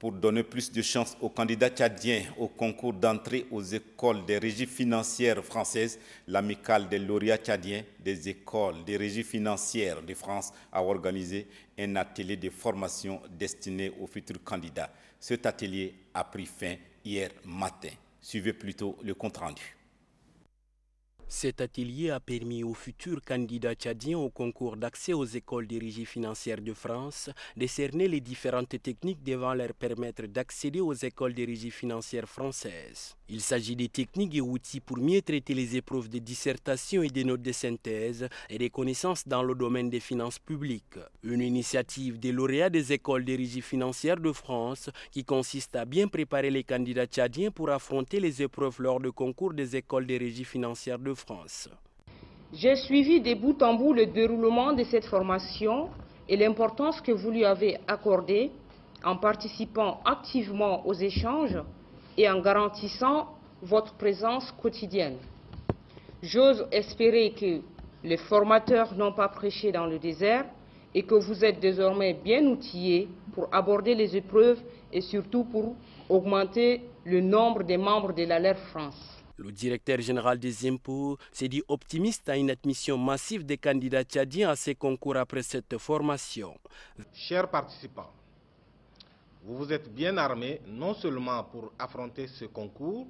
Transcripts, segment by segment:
pour donner plus de chances aux candidats tchadiens au concours d'entrée aux écoles des régies financières françaises, l'amicale des lauréats tchadiens des écoles des régies financières de France a organisé un atelier de formation destiné aux futurs candidats. Cet atelier a pris fin hier matin. Suivez plutôt le compte-rendu. Cet atelier a permis aux futurs candidats tchadiens au concours d'accès aux écoles de régie financière de France de cerner les différentes techniques devant leur permettre d'accéder aux écoles de régie financière françaises. Il s'agit des techniques et outils pour mieux traiter les épreuves de dissertation et des notes de synthèse et des connaissances dans le domaine des finances publiques. Une initiative des lauréats des écoles de régie financière de France qui consiste à bien préparer les candidats tchadiens pour affronter les épreuves lors de concours des écoles de régie financière de France. J'ai suivi de bout en bout le déroulement de cette formation et l'importance que vous lui avez accordée en participant activement aux échanges et en garantissant votre présence quotidienne. J'ose espérer que les formateurs n'ont pas prêché dans le désert et que vous êtes désormais bien outillés pour aborder les épreuves et surtout pour augmenter le nombre des membres de l'alerte France. Le directeur général des impôts s'est dit optimiste à une admission massive des candidats tchadiens à ces concours après cette formation. Chers participants, vous vous êtes bien armés non seulement pour affronter ce concours,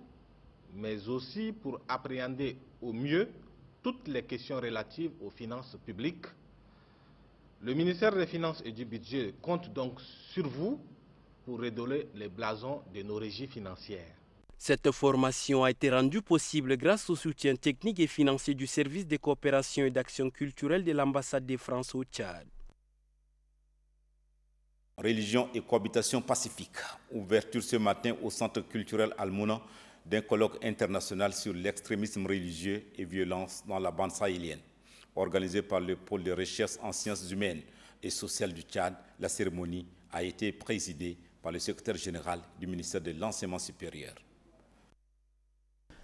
mais aussi pour appréhender au mieux toutes les questions relatives aux finances publiques. Le ministère des Finances et du Budget compte donc sur vous pour redorer les blasons de nos régies financières. Cette formation a été rendue possible grâce au soutien technique et financier du service de coopération et d'action culturelle de l'ambassade de France au Tchad. Religion et cohabitation pacifique. Ouverture ce matin au Centre culturel Almouna d'un colloque international sur l'extrémisme religieux et violence dans la bande sahélienne. Organisé par le pôle de recherche en sciences humaines et sociales du Tchad, la cérémonie a été présidée par le secrétaire général du ministère de l'Enseignement supérieur.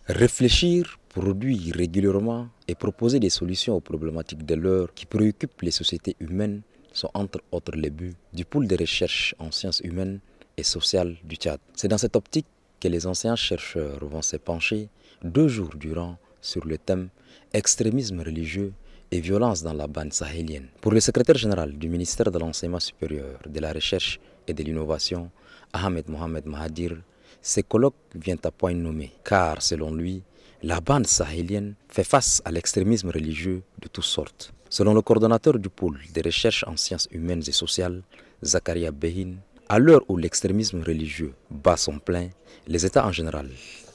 Réfléchir, produire régulièrement et proposer des solutions aux problématiques de l'heure qui préoccupent les sociétés humaines sont entre autres les buts du pôle de recherche en sciences humaines et sociales du Tchad. C'est dans cette optique que les anciens chercheurs vont se pencher deux jours durant sur le thème extrémisme religieux et violence dans la bande sahélienne. Pour le secrétaire général du ministère de l'enseignement supérieur, de la recherche et de l'innovation, Ahmed Mohamed Mahadir, ce colloque vient à point nommé, car selon lui, la bande sahélienne fait face à l'extrémisme religieux de toutes sortes. Selon le coordonnateur du pôle des recherches en sciences humaines et sociales, Zakaria Behin, à l'heure où l'extrémisme religieux bat son plein, les États en général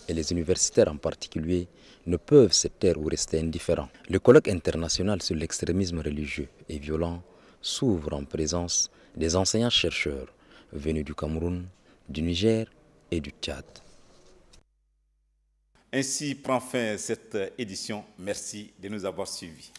et les universitaires en particulier ne peuvent se taire ou rester indifférents. Le colloque international sur l'extrémisme religieux et violent s'ouvre en présence des enseignants-chercheurs venus du Cameroun, du Niger et du Tchad. Ainsi prend fin cette édition. Merci de nous avoir suivis.